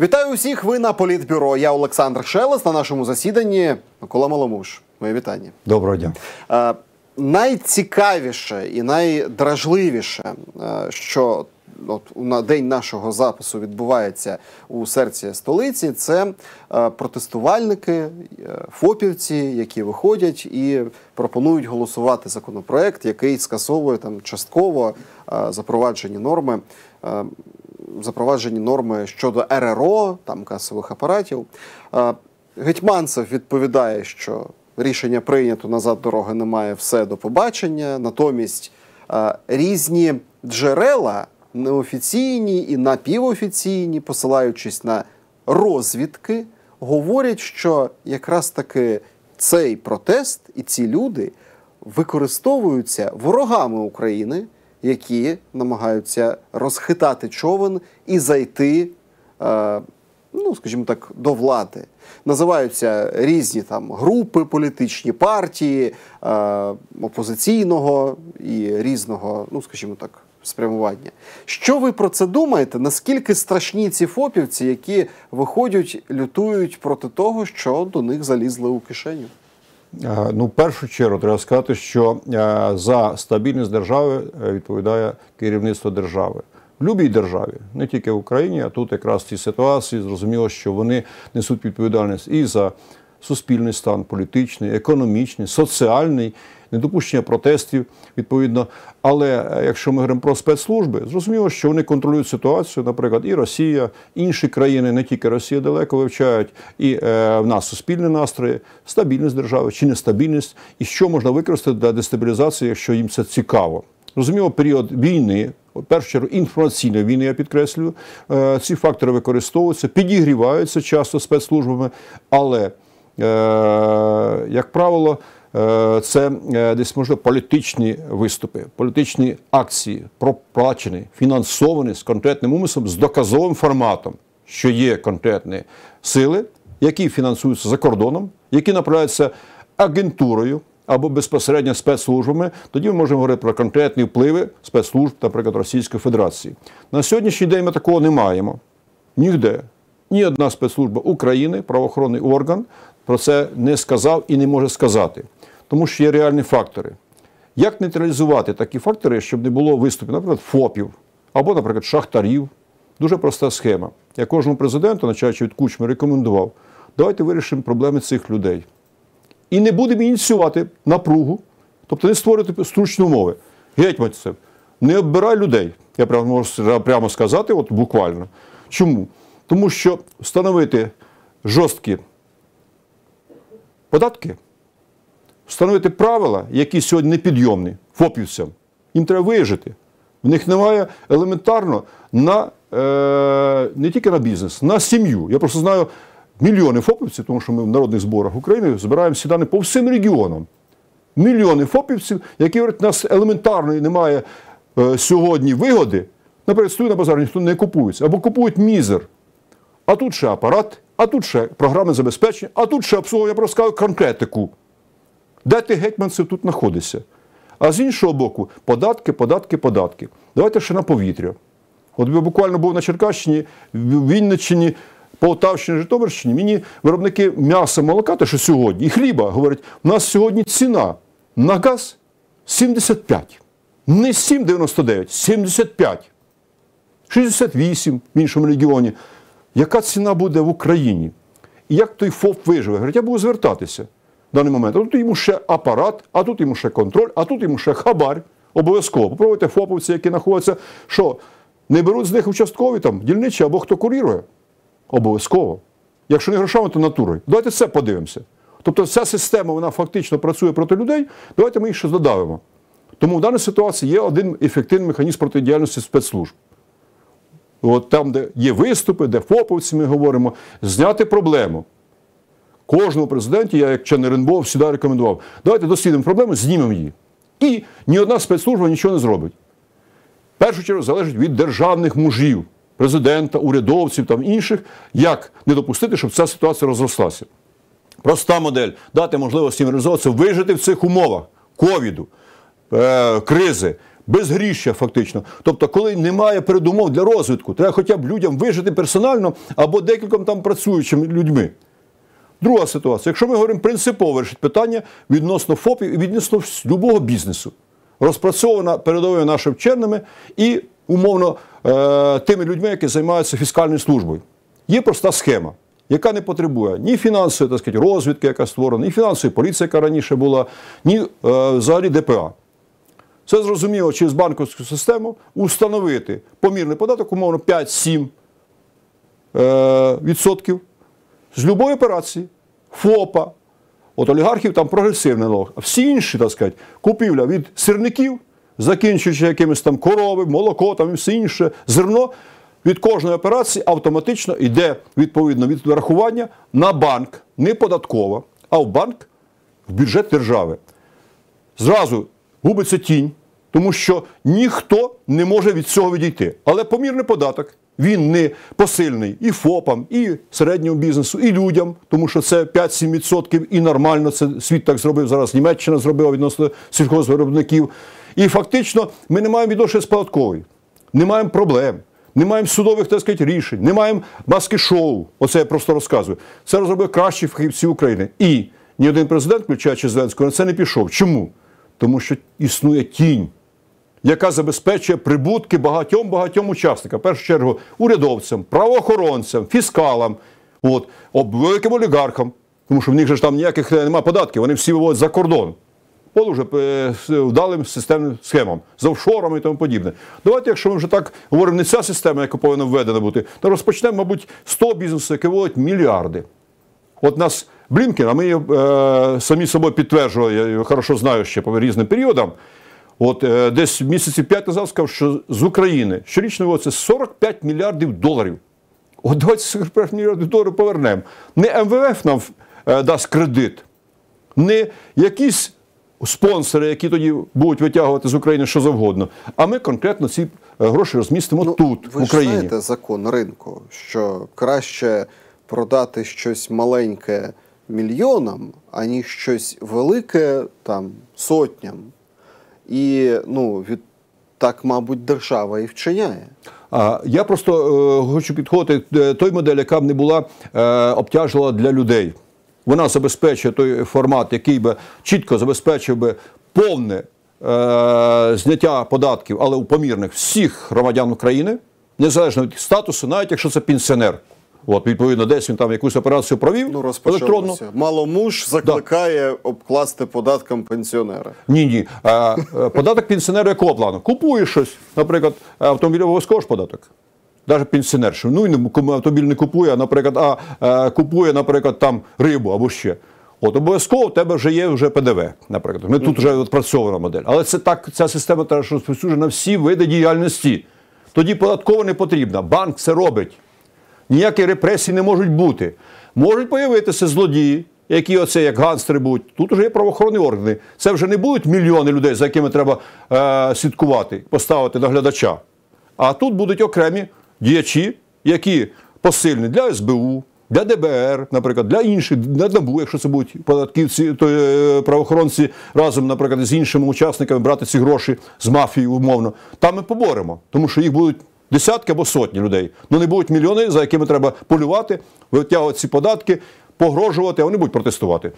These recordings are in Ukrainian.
Вітаю усіх. Ви на політбюро. Я Олександр Шелес. На нашому засіданні Микола Маломуш. Моє вітання. Доброго дня. Е, найцікавіше і найдражливіше, е, що от на день нашого запису відбувається у серці столиці. Це е, протестувальники, е, фопівці, які виходять і пропонують голосувати законопроект, який скасовує там частково е, запроваджені норми е, запроваджені норми щодо РРО, там касових апаратів. Гетьманцев відповідає, що рішення прийнято назад дороги немає, все до побачення. Натомість різні джерела неофіційні і напівофіційні, посилаючись на розвідки, говорять, що якраз таки цей протест і ці люди використовуються ворогами України які намагаються розхитати човен і зайти, е, ну скажімо так, до влади. Називаються різні там групи, політичні партії е, опозиційного і різного, ну скажімо так, спрямування. Що ви про це думаєте? Наскільки страшні ці фопівці, які виходять, лютують проти того, що до них залізли у кишеню? Е, ну, в першу чергу треба сказати, що е, за стабільність держави е, відповідає керівництво держави в будь-якій державі, не тільки в Україні, а тут якраз ці ситуації зрозуміло, що вони несуть відповідальність і за суспільний стан, політичний, економічний, соціальний, недопущення протестів відповідно. Але е, якщо ми говоримо про спецслужби, зрозуміло, що вони контролюють ситуацію, наприклад, і Росія, інші країни, не тільки Росія далеко вивчають, і е, в нас суспільні настрої, стабільність держави чи нестабільність, і що можна використати для дестабілізації, якщо їм це цікаво. Розуміло, період війни, в першу чергу інформаційної війни, я підкреслюю, е, ці фактори використовуються, підігріваються часто спецслужбами, але Е, як правило, е, це е, десь можливо політичні виступи, політичні акції, проплачені, фінансовані з конкретним умислом, з доказовим форматом, що є конкретні сили, які фінансуються за кордоном, які направляються агентурою. Або безпосередньо спецслужбами, тоді ми можемо говорити про конкретні впливи спецслужб, наприклад, Російської Федерації. На сьогоднішній день ми такого не маємо нігде. Ні одна спецслужба України, правоохоронний орган про це не сказав і не може сказати, тому що є реальні фактори. Як нейтралізувати такі фактори, щоб не було виступів, наприклад, ФОПів або, наприклад, шахтарів? Дуже проста схема. Я кожному президенту, начаючи від кучми, рекомендував, давайте вирішимо проблеми цих людей. І не будемо ініціювати напругу, тобто не створити стручні умови. Гетьманцев, не оббирай людей. Я прямо можу прямо сказати, от буквально. Чому? Тому що встановити жорсткі податки, встановити правила, які сьогодні непідйомні фопівцям. Їм треба вижити. В них немає елементарно на е, не тільки на бізнес, на сім'ю. Я просто знаю мільйони фопівців, тому що ми в народних зборах України збираємо сідани по всім регіонам. Мільйони фопівців, які говорять, у нас елементарної немає е, сьогодні вигоди. Наприклад, стою на базар, ніхто не купується. Або купують мізер. А тут ще апарат, а тут ще програми забезпечення, а тут ще обслуговування, я просто кажу конкретику. Де ти гетьманців тут знаходишся? А з іншого боку, податки, податки, податки. Давайте ще на повітря. От я буквально був на Черкащині, Вінниччині, Полтавщині, Житомирщині. Мені виробники м'яса, молока, те, що сьогодні, і хліба говорять, у нас сьогодні ціна на газ 75. Не 7,99, 75. 68 в іншому регіоні яка ціна буде в Україні? І як той ФОП виживе? Говорить, я буду звертатися в даний момент. А тут йому ще апарат, а тут йому ще контроль, а тут йому ще хабар. Обов'язково. Попробуйте ФОПовці, які знаходяться, що не беруть з них участкові там, дільничі або хто курірує. Обов'язково. Якщо не грошами, то натурою. Давайте це подивимося. Тобто ця система вона фактично працює проти людей, давайте ми їх ще додавимо. Тому в даній ситуації є один ефективний механізм протидіяльності спецслужб от там, де є виступи, де фоповці ми говоримо, зняти проблему. Кожному президенті, я, як Ченеренбов, сюди рекомендував, давайте дослідимо проблему, знімемо її. І ні одна спецслужба нічого не зробить. В першу чергу залежить від державних мужів, президента, урядовців там інших, як не допустити, щоб ця ситуація розрослася. Проста модель дати можливості реалізовуватися, вижити в цих умовах ковіду, е, кризи, безгрішя, фактично. Тобто, коли немає передумов для розвитку, треба хоча б людям вижити персонально або декільком там працюючими людьми. Друга ситуація, якщо ми говоримо принципово вирішити питання відносно ФОПів і відносно любого бізнесу, розпрацьована передовою нашими вченими і умовно е, тими людьми, які займаються фіскальною службою. Є проста схема. Яка не потребує ні фінансової так сказати, розвідки, яка створена, ні фінансової поліції, яка раніше була, ні е, взагалі ДПА. Це зрозуміло через банківську систему установити помірний податок, умовно 5-7 е, відсотків з якої операції, ФОПа. От олігархів там прогресивний налог. А всі інші, так сказати, купівля від сирників, закінчуючи якимись там корови, молоко там і все інше, зерно. Від кожної операції автоматично йде відповідно від рахування на банк, не податково, а в банк в бюджет держави. Зразу губиться тінь тому що ніхто не може від цього відійти. Але помірний податок. Він не посильний і ФОПам, і середньому бізнесу, і людям, тому що це 5-7% і нормально це світ так зробив. Зараз Німеччина зробила відносно сільхозвиробників. І фактично ми не маємо відношення з податковою, не маємо проблем, не маємо судових так сказати, рішень, не маємо маски шоу. Оце я просто розказую. Це розробили кращі фахівці України. І ні один президент, включаючи Зеленського, на це не пішов. Чому? Тому що існує тінь яка забезпечує прибутки багатьом багатьом учасникам, в першу чергу урядовцям, правоохоронцям, фіскалам, от, великим олігархам, тому що в них же ж там ніяких е, немає податків, вони всі виводять за кордон. От уже е, вдалим системним схемам, з офшорами і тому подібне. Давайте, якщо ми вже так говоримо, не ця система, яка повинна введена бути, то розпочнемо, мабуть, 100 бізнесів, які володять мільярди. От нас Блінкін, а ми е, самі собою підтверджували, я його хорошо знаю ще по різним періодам. От е, десь місяці 5 назад сказав, що з України щорічно це 45 мільярдів доларів. От 25 мільярдів доларів повернемо. Не МВФ нам е, дасть кредит, не якісь спонсори, які тоді будуть витягувати з України що завгодно. А ми конкретно ці е, гроші розмістимо ну, тут, ви в Україні. Ви знаєте закон ринку, що краще продати щось маленьке мільйонам, аніж щось велике там сотням. І ну, від так, мабуть, держава і вчиняє. А я просто е, хочу підходити е, той модель, яка б не була е, обтяжила для людей. Вона забезпечує той формат, який би чітко забезпечив би повне е, зняття податків, але у помірних всіх громадян України, незалежно від статусу, навіть якщо це пенсіонер. От, відповідно, десь він там якусь операцію провів ну, електронну. Мало закликає да. обкласти податком пенсіонера. Ні, ні. А, е, податок пенсіонера якого плану? Купуєш щось, наприклад, автомобіль обов'язково ж податок. Навіть пенсіонер, що ну автомобіль не купує, наприклад, а, а е, купує, наприклад, там рибу або ще. От обов'язково в тебе вже є вже ПДВ, наприклад. Ми тут вже відпрацьована модель. Але це так, ця система треба розповсюджена на всі види діяльності. Тоді податково не потрібна. Банк це робить ніякі репресії не можуть бути. Можуть появитися злодії, які оце як ганстри будуть. Тут вже є правоохоронні органи. Це вже не будуть мільйони людей, за якими треба е, слідкувати, поставити наглядача. А тут будуть окремі діячі, які посильні для СБУ. Для ДБР, наприклад, для інших, для НАБУ, якщо це будуть податківці, то е, правоохоронці разом, наприклад, з іншими учасниками брати ці гроші з мафії умовно, там ми поборемо, тому що їх будуть десятки або сотні людей. Ну не будуть мільйони, за якими треба полювати, витягувати ці податки, погрожувати, а вони будуть протестувати.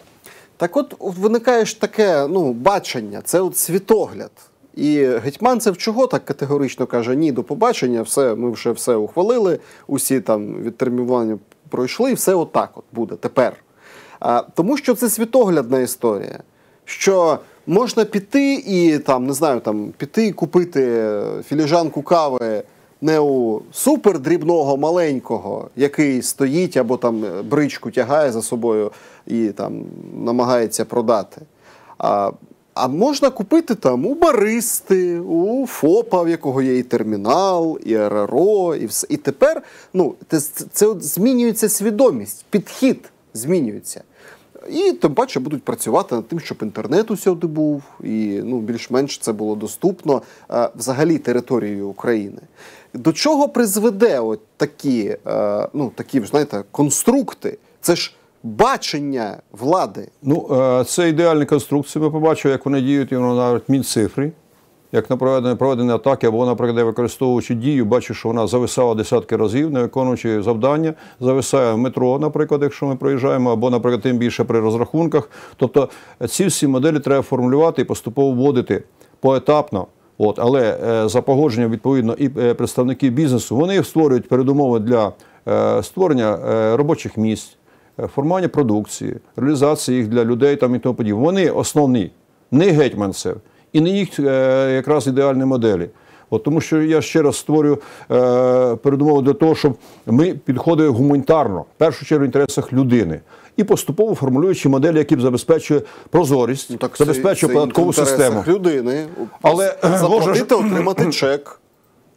Так, от виникає ж таке ну, бачення, це от світогляд. І Гетьманцев чого так категорично каже: ні, до побачення, все, ми вже все ухвалили, усі там відтермінування пройшли, і все отак от буде тепер. А, Тому що це світоглядна історія, що можна піти і там, не знаю, там піти і купити філіжанку кави не у супер дрібного маленького, який стоїть або там е, бричку тягає за собою і там намагається продати. А а можна купити там у баристи, у ФОПа, в якого є і термінал, і РРО, і все. І тепер ну, це, це, це змінюється свідомість, підхід змінюється. І тим паче будуть працювати над тим, щоб інтернет усюди був, і ну більш-менш це було доступно а, е, взагалі територією України. До чого призведе от такі, а, е, ну такі знаєте, конструкти? Це ж. Бачення влади, ну е, це ідеальні конструкції. Ми побачили, як вони діють і навіть мінцифри як на проведення проведення атаки або, наприклад, використовуючи дію, бачу, що вона зависала десятки разів, не виконуючи завдання, зависає в метро, наприклад, якщо ми проїжджаємо, або, наприклад, тим більше при розрахунках. Тобто ці всі моделі треба формулювати і поступово вводити поетапно. От, Але е, за погодженням відповідно і е, представників бізнесу вони створюють передумови для е, створення е, робочих місць, е, формування продукції, реалізації їх для людей там і тому подібне. Вони основні, не гетьманцев і не їх е, якраз ідеальні моделі. От Тому що я ще раз створюю е, передумови для того, щоб ми підходили гуманітарно, в першу чергу в інтересах людини, і поступово формулюючи моделі, які б забезпечує прозорість, ну, так забезпечує це, податкову це систему людини, але е, заплатити, можна, отримати чек.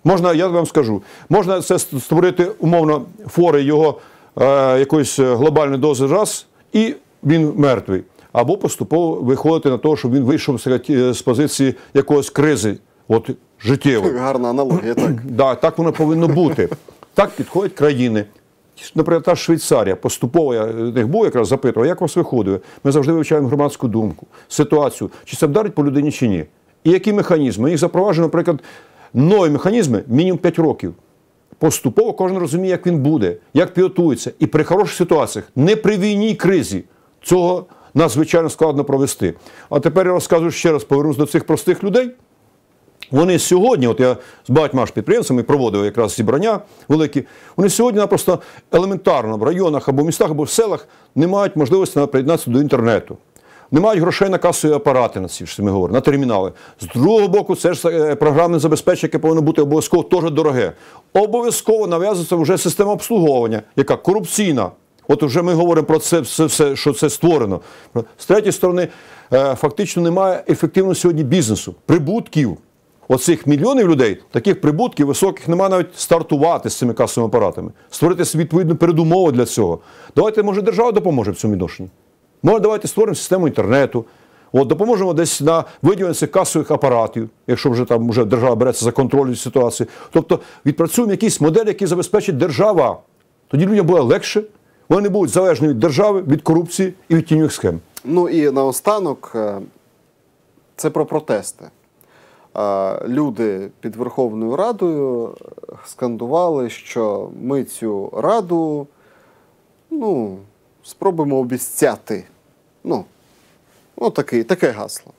Можна, я вам скажу, можна це створити умовно фори його е, якоїсь е, глобальної дози раз, і він мертвий або поступово виходити на те, щоб він вийшов е, з позиції якогось кризи. От життєво. гарна аналогія, так да, так воно повинно бути. Так підходять країни. Наприклад, та Швейцарія поступово я них е, був якраз запитував, як у вас виходить. Ми завжди вивчаємо громадську думку, ситуацію, чи це вдарить по людині, чи ні. І які механізми? Їх запроваджено, наприклад, нові механізми мінімум 5 років. Поступово кожен розуміє, як він буде, як підготується. І при хороших ситуаціях, не при війні і кризі цього надзвичайно складно провести. А тепер я розкажу ще раз, повернусь до цих простих людей. Вони сьогодні, от я з багатьма ж підприємцями проводив якраз зібрання великі, вони сьогодні просто елементарно в районах або в містах, або в селах не мають можливості приєднатися до інтернету. Не мають грошей на касові апарати на ці ми говоримо, на термінали. З другого боку, це ж е, програмне забезпечення, яке повинно бути обов'язково теж дороге. Обов'язково нав'язується вже система обслуговування, яка корупційна. От уже ми говоримо про це, все, все, що це створено. З третьої сторони, е, фактично немає ефективного сьогодні бізнесу, прибутків. Оцих мільйонів людей таких прибутків високих немає навіть стартувати з цими касовими апаратами, створити відповідну передумову для цього. Давайте, може, держава допоможе в цьому відношенні. Може, давайте створимо систему інтернету. От допоможемо десь на виділення цих касових апаратів, якщо вже там вже держава береться за контроль ситуації. Тобто відпрацюємо якісь моделі, які забезпечить держава. Тоді людям буде легше вони будуть залежні від держави, від корупції і від тіньових схем. Ну і наостанок е, це про протести. Е, люди під Верховною Радою е, скандували, що ми цю раду ну, спробуємо обіцяти. Ну, ну таке, таке гасло.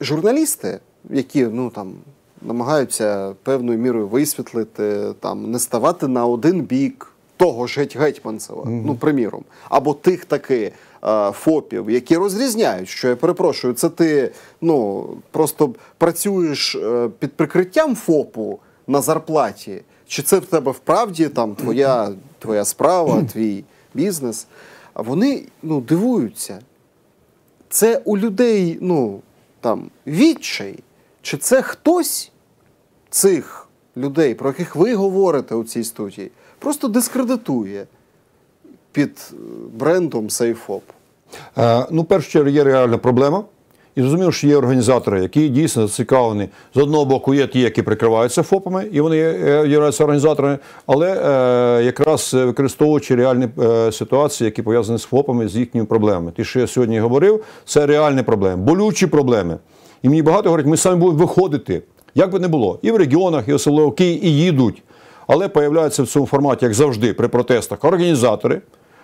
Журналісти, які ну, там, намагаються певною мірою висвітлити, там не ставати на один бік того ж гетьманцева, mm -hmm. ну приміром, або тих таки е, фопів, які розрізняють, що я перепрошую, це ти ну просто працюєш е, під прикриттям ФОПу на зарплаті, чи це в тебе вправді там твоя, твоя справа, твій бізнес? Вони ну дивуються. Це у людей, ну там відчай. Чи це хтось цих людей, про яких ви говорите у цій студії, просто дискредитує під е, брендом Сейфоп? Е, ну, першу чергу, є реальна проблема. І зрозумів, що є організатори, які дійсно зацікавлені. З одного боку, є ті, які прикриваються ФОПами, і вони е, являються організаторами, але е, якраз е, використовуючи реальні е, ситуації, які пов'язані з ФОПами, з їхніми проблемами. Ті, що я сьогодні говорив, це реальні проблеми, болючі проблеми. І мені багато говорять, ми самі будемо виходити. Як би не було, і в регіонах, і особливо в Києві, і їдуть. Але появляються в цьому форматі, як завжди, при протестах організатори,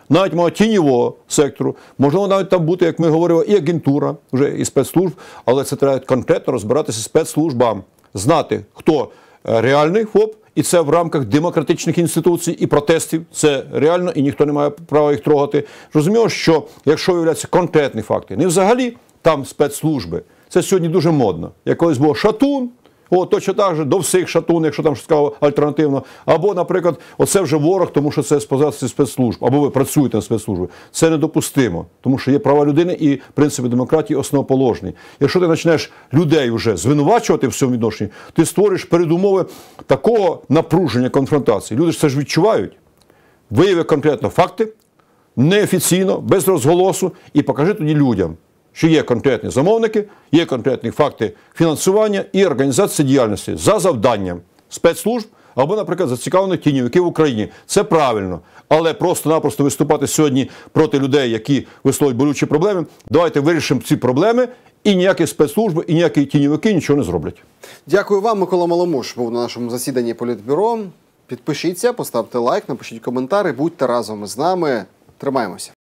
навіть мого тіньового сектору, можливо, навіть там бути, як ми говоримо, і агентура, вже і спецслужб, але це треба конкретно розбиратися спецслужбам, знати, хто е, реальний ФОП, і це в рамках демократичних інституцій і протестів. Це реально, і ніхто не має права їх трогати. Розуміло, що якщо виявляються конкретні факти, не взагалі там спецслужби. Це сьогодні дуже модно. Як колись був шатун, о, точно так же до всіх шатун, якщо там щось сказав альтернативно. Або, наприклад, оце вже ворог, тому що це з спецслужб, або ви працюєте на спецслужбі. Це недопустимо, тому що є права людини і принципи демократії основоположні. Якщо ти почнеш людей вже звинувачувати в цьому відношенні, ти створиш передумови такого напруження конфронтації. Люди ж це ж відчувають. Вияви конкретно факти неофіційно, без розголосу, і покажи тоді людям що є конкретні замовники, є конкретні факти фінансування і організації діяльності за завданням спецслужб або, наприклад, зацікавлених тіньовиків в Україні. Це правильно, але просто-напросто виступати сьогодні проти людей, які висловлюють болючі проблеми. Давайте вирішимо ці проблеми. І ніякі спецслужби, і ніякі тіньовики нічого не зроблять. Дякую вам, Микола Маломуш. Був на нашому засіданні політбюро. Підпишіться, поставте лайк, напишіть коментарі, будьте разом з нами. Тримаємося.